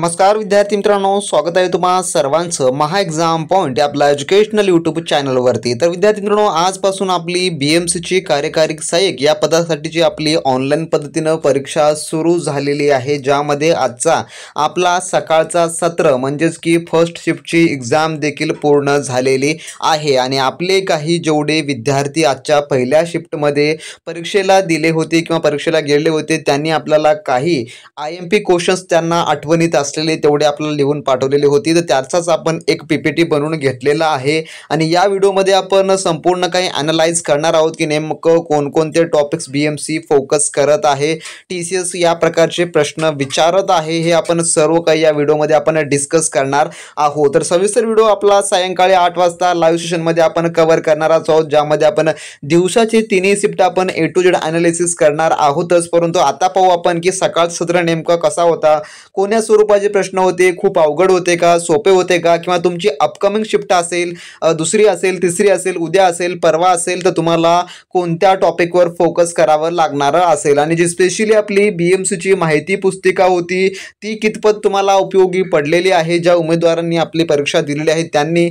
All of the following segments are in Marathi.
नमस्कार विद्यार्थी मित्रांनो स्वागत आहे तुम्हा सर्वांचं महा एक्झाम पॉईंट आपल्या एज्युकेशनल यूट्यूब चॅनलवरती तर विद्यार्थी मित्रांनो आजपासून आपली बी एम सीची कार्यकारी सहाय्यक या पदासाठीची आपली ऑनलाईन पद्धतीनं परीक्षा सुरू झालेली आहे ज्यामध्ये आजचा आपला सकाळचा सत्र म्हणजेच की फर्स्ट शिफ्टची एक्झाम देखील पूर्ण झालेली आहे आणि आपले काही जेवढे विद्यार्थी आजच्या पहिल्या शिफ्टमध्ये परीक्षेला दिले होते किंवा परीक्षेला गेले होते त्यांनी आपल्याला काही आय एम पी क्वेश्चन्स त्यांना आठवणीत असलेले तेवढे आपल्याला लिहून पाठवलेले होती तर त्याचाच आपण एक पीपीटी बनवून घेतलेला आहे आणि या व्हिडिओमध्ये आपण संपूर्ण काही ॲनालाइज करणार आहोत की नेमकं कोणकोणते topics B M C focus करत आहे टी सी एस या प्रकारचे प्रश्न विचारत आहे हे आपण सर्व काही या व्हिडिओमध्ये आपण डिस्कस करणार आहोत तर सविस्तर व्हिडिओ आपला सायंकाळी आठ वाजता लाईव्ह सेशनमध्ये आपण कव्हर करणार आहोत ज्यामध्ये आपण दिवसाचे तिन्ही शिफ्ट आपण ए टू जेड ॲनालिसिस करणार आहोतच परंतु आता पाहू आपण की सकाळ सत्र नेमका कसा होता कोण्या स्वरूपात जे प्रश्न होते खूप अवघड होते का सोपे होते का किंवा तुमची अपकमिंग शिफ्ट असेल दुसरी असेल तिसरी असेल उद्या असेल परवा असेल तर तुम्हाला कोणत्या टॉपिकवर फोकस करावं लागणारं असेल आणि जी स्पेशली आपली बी एम सीची माहिती पुस्तिका होती ती कितपत तुम्हाला उपयोगी पडलेली आहे ज्या उमेदवारांनी आपली परीक्षा दिलेली आहे त्यांनी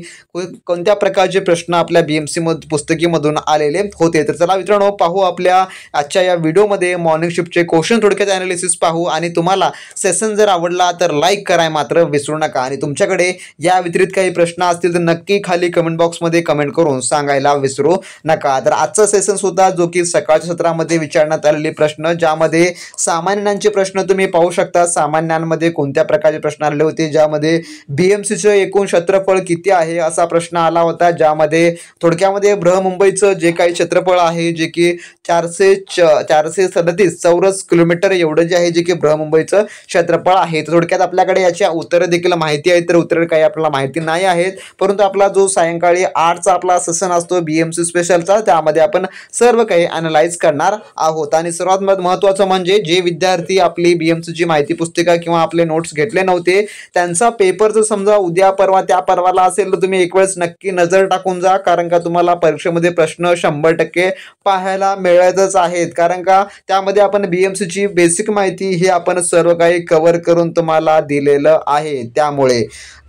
कोणत्या प्रकारचे प्रश्न आपल्या बी एम सी मध पुस्तकीमधून आलेले होते तर चला मित्रांनो पाहू आपल्या आजच्या या व्हिडिओमध्ये मॉर्निंग शिफ्टचे क्वेश्चन थोडक्यात ॲनालिसिस पाहू आणि तुम्हाला सेशन जर आवडला तर लाईक कराय मात्र विसरू नका आणि तुमच्याकडे या व्यतिरिक्त काही प्रश्न असतील तर नक्की खाली कमेंट बॉक्समध्ये कमेंट करून सांगायला विसरू नका तर आजचा सेशन सुद्धा जो की सकाळच्या सत्रामध्ये विचारण्यात आलेले प्रश्न ज्यामध्ये सामान्यांचे प्रश्न तुम्ही पाहू शकता सामान्यांमध्ये कोणत्या प्रकारचे प्रश्न आले होते ज्यामध्ये बीएमसीचं एकूण क्षेत्रफळ किती आहे असा प्रश्न आला होता ज्यामध्ये थोडक्यामध्ये ब्रहमुंबईचं जे काही क्षेत्रफळ आहे जे की चारशे चारशे सदतीस चौरस किलोमीटर एवढं जे आहे जे की ब्रहमुंबईचं क्षेत्रफळ आहे थोडक्यात आपल्याकडे याच्या उत्तर देखील माहिती आहेत तर उत्तर काही आपल्याला माहिती नाही आहेत परंतु आपला जो सायंकाळी आठचा आपला सेशन असतो बी एम सी स्पेशलचा त्यामध्ये आपण सर्व काही अनालाइज करणार आहोत आणि सर्वात महत्त्वाचं म्हणजे जे विद्यार्थी आपली बी एम सीची माहिती पुस्तिका किंवा आपले नोट्स घेतले नव्हते त्यांचा पेपर जर समजा उद्या परवा त्या परवाला असेल तर तुम्ही एक वेळेस नक्की नजर टाकून जा कारण का तुम्हाला परीक्षेमध्ये प्रश्न शंभर टक्के पाहायला मिळतच आहेत कारण का त्यामध्ये आपण बी एम सीची बेसिक माहिती ही आपण सर्व काही कव्हर करून तुम्हाला दिलेलं आहे त्यामुळे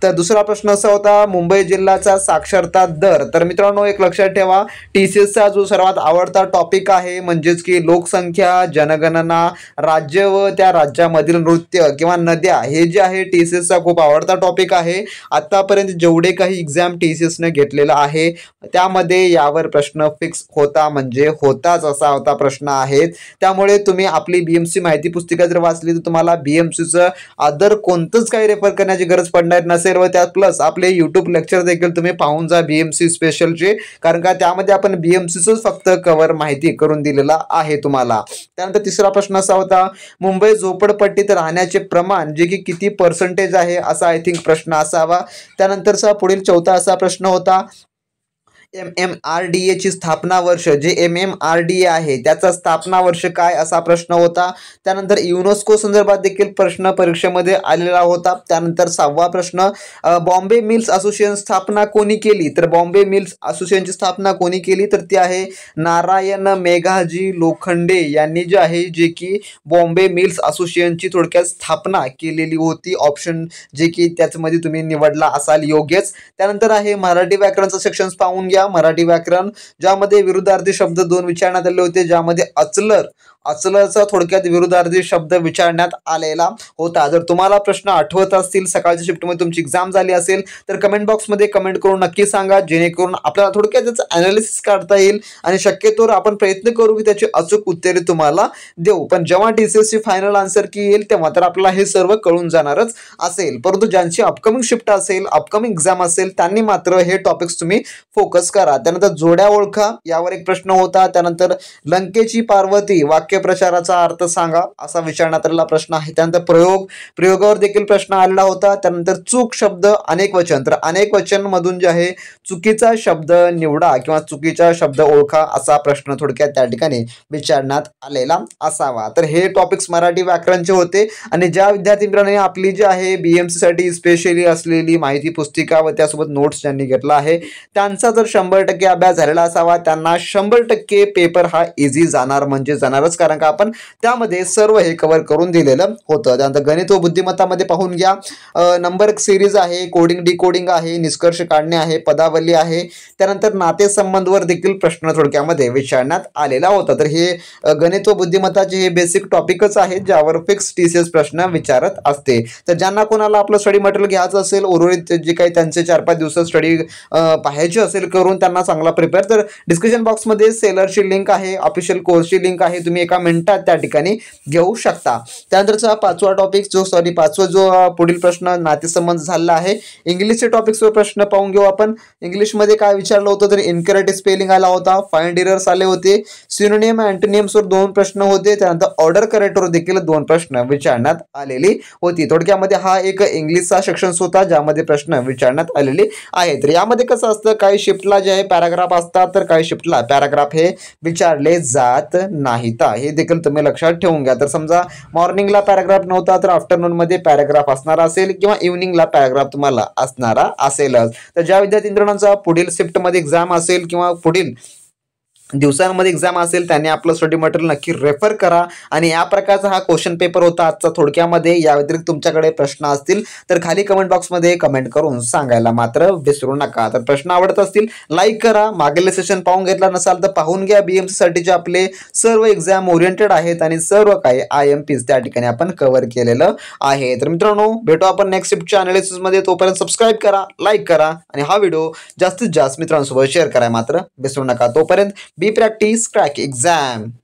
तर दुसरा प्रश्न असा होता मुंबई जिल्ह्याचा साक्षरता दर तर मित्रांनो एक लक्षात ठेवा टी सी एसचा जो सर्वात आवडता टॉपिक आहे म्हणजेच की लोकसंख्या जनगणना राज्य व त्या राज्यामधील नृत्य किंवा नद्या हे जे आहे टी सी एसचा खूप आवडता टॉपिक आहे आत्तापर्यंत जेवढे काही एक्झाम टी सी एसनं घेतलेला आहे त्यामध्ये यावर प्रश्न फिक्स होता म्हणजे होताच असा होता प्रश्न आहेत त्यामुळे तुम्ही आपली बी एम सी माहिती पुस्तिका जर वाचली तर तुम्हाला बी एम सीचं आदर तर कोणतंच काही रेफर करण्याची गरज पडणार नसेल व त्यात प्लस आपले यूट्यूब लेक्चर देखील तुम्ही पाहून जा बी एम सी स्पेशलचे कारण का त्यामध्ये आपण बी एम सीचंच फक्त कवर माहिती करून दिलेला आहे तुम्हाला त्यानंतर तिसरा प्रश्न असा होता मुंबई झोपडपट्टीत राहण्याचे प्रमाण जे की किती पर्सेंटेज आहे असा आय थिंक प्रश्न असावा त्यानंतरचा पुढील चौथा असा प्रश्न होता एम एम आर डी एची स्थापना वर्ष जे M M R D A आहे त्याचा स्थापना वर्ष काय असा प्रश्न होता त्यानंतर युनेस्को संदर्भात देखील प्रश्न परीक्षेमध्ये आलेला होता त्यानंतर सहावा प्रश्न बॉम्बे मिल्स असोसिएशन स्थापना कोणी केली तर बॉम्बे मिल्स असोसिएशनची स्थापना कोणी केली तर ती आहे नारायण मेघाजी लोखंडे यांनी जे आहे जे की बॉम्बे मिल्स असोसिएशनची थोडक्यात स्थापना केलेली होती ऑप्शन जे की त्याच्यामध्ये तुम्ही निवडला असाल योग्यच त्यानंतर आहे मराठी व्याकरणचं सेक्शन्स पाहून घ्या मराठी व्याकरण ज्यामध्ये विरुद्धार्थी शब्द दोन विचारण्यात आले होते ज्यामध्ये अचलर असल्याचा थोडक्यात विरोधार्थी शब्द विचारण्यात आलेला होता जर तुम्हाला प्रश्न आठवत असतील सकाळच्या शिफ्टमध्ये तुमची एक्झाम झाली असेल तर कमेंट बॉक्समध्ये कमेंट करून नक्की सांगा जेणेकरून आपल्याला थोडक्यात त्याचं ॲनालिसिस काढता येईल आणि शक्यतोवर आपण प्रयत्न करू की त्याची अचूक उत्तरे तुम्हाला देऊ पण जेव्हा T C C final answer key येईल तेव्हा तर आपल्याला हे सर्व कळून जाणारच असेल परंतु ज्यांची अपकमिंग शिफ्ट असेल अपकमिंग एक्झाम असेल त्यांनी मात्र हे टॉपिक्स तुम्ही फोकस करा त्यानंतर जोड्या ओळखा यावर एक प्रश्न होता त्यानंतर लंकेची पार्वती वाक्य प्रचाराचा अर्थ सांगा असा विचारण्यात आलेला प्रश्न आहे त्यानंतर प्रयोग प्रयोगावर देखील प्रश्न आलेला होता त्यानंतर चूक शब्द अनेक वचन तर अनेक मधून जे आहे चुकीचा शब्द निवडा किंवा चुकीचा शब्द ओळखा असा प्रश्न थोडक्यात त्या ठिकाणी विचारण्यात आलेला असावा तर हे टॉपिक्स मराठी व्याकरणचे होते आणि ज्या विद्यार्थी मित्रांनी आपली जी आहे बी एम सीसाठी स्पेशली असलेली माहिती पुस्तिका व त्यासोबत नोट्स ज्यांनी घेतला आहे त्यांचा जर शंभर टक्के अभ्यास झालेला असावा त्यांना शंभर टक्के पेपर हा इझी जाणार म्हणजे जाणारच कारण का आपण त्यामध्ये सर्व हे कव्हर करून दिलेलं होतं त्यानंतर गणित व बुद्धिमत्तामध्ये पाहून घ्या नंबर सिरीज आहे कोडिंग डिकोडिंग आहे निष्कर्ष काढणे आहे पदावली आहे त्यानंतर नातेसंबंधवर देखील प्रश्न थोडक्यामध्ये विचारण्यात आलेला होता तर हे गणित व बुद्धिमत्ताचे हे बेसिक टॉपिकच आहेत ज्यावर फिक्स टी सी एस प्रश्न विचारत असते तर ज्यांना कोणाला आपलं स्टडी मटेरियल घ्यायचं असेल उर्वरित जे काही त्यांचे चार पाच दिवसात स्टडी पाहायची असेल करून त्यांना चांगला प्रिपेअर तर डिस्क्रिप्शन बॉक्समध्ये सेलरची लिंक आहे ऑफिशियल कोर्सची लिंक आहे तुम्ही एका मिनिटात त्या ठिकाणी घेऊ शकता त्यानंतरचा पाचवा टॉपिक जो सॉरी पाचवा जो पुढील प्रश्न नातेसंबंध झाला आहे इंग्लिशचे टॉपिक्सवर प्रश्न पाहून घेऊ आपण इंग्लिशमध्ये काय विचारलं होतं तर इनकरेक्ट स्पेलिंग आला होता फाइंड इरर्स आले होते सिनोनियम अँटोनियम्सवर दोन प्रश्न होते त्यानंतर ऑर्डर करेक्टवर देखील दोन प्रश्न विचारण्यात आलेली होती थोडक्यामध्ये हा एक इंग्लिशचा सेक्शन होता ज्यामध्ये प्रश्न विचारण्यात आलेले आहे तर यामध्ये कसं असतं काही शिफ्टला जे आहे पॅराग्राफ असतात तर काही शिफ्टला पॅराग्राफ हे विचारले जात नाहीत हे देखील तुम्ही लक्षात ठेवून घ्या तर समजा मॉर्निंगला पॅराग्राफ नव्हता तर मध्ये पॅराग्राफ असणारा असेल किंवा इव्हनिंगला पॅराग्राफ तुम्हाला असणारा असेलच तर ज्या विद्यार्थी पुढील शिफ्टमध्ये एक्झाम असेल किंवा पुढील दिवसांमध्ये एक्झाम असेल त्याने आपलं स्टडी मटेरियल नक्की रेफर करा आणि या प्रकारचा हा क्वेश्चन पेपर होता आजचा थोडक्यामध्ये या व्यतिरिक्त तुमच्याकडे प्रश्न असतील तर खाली कमेंट बॉक्समध्ये कमेंट करून सांगायला मात्र विसरू नका तर प्रश्न आवडत असतील लाईक करा मागील सेशन पाहून घेतला नसाल तर पाहून घ्या बी एम सीसाठीचे आपले सर्व एक्झाम ओरिएंटेड आहेत आणि सर्व काही आय एम पीज त्या ठिकाणी आपण कव्हर केलेलं आहे तर मित्रांनो भेटू आपण नेक्स्ट स्टेपच्या अनालिसिसमध्ये तोपर्यंत सबस्क्राईब करा लाईक करा आणि हा व्हिडिओ जास्तीत जास्त मित्रांसोबत शेअर करा मात्र विसरू नका तोपर्यंत Be practice crack exam.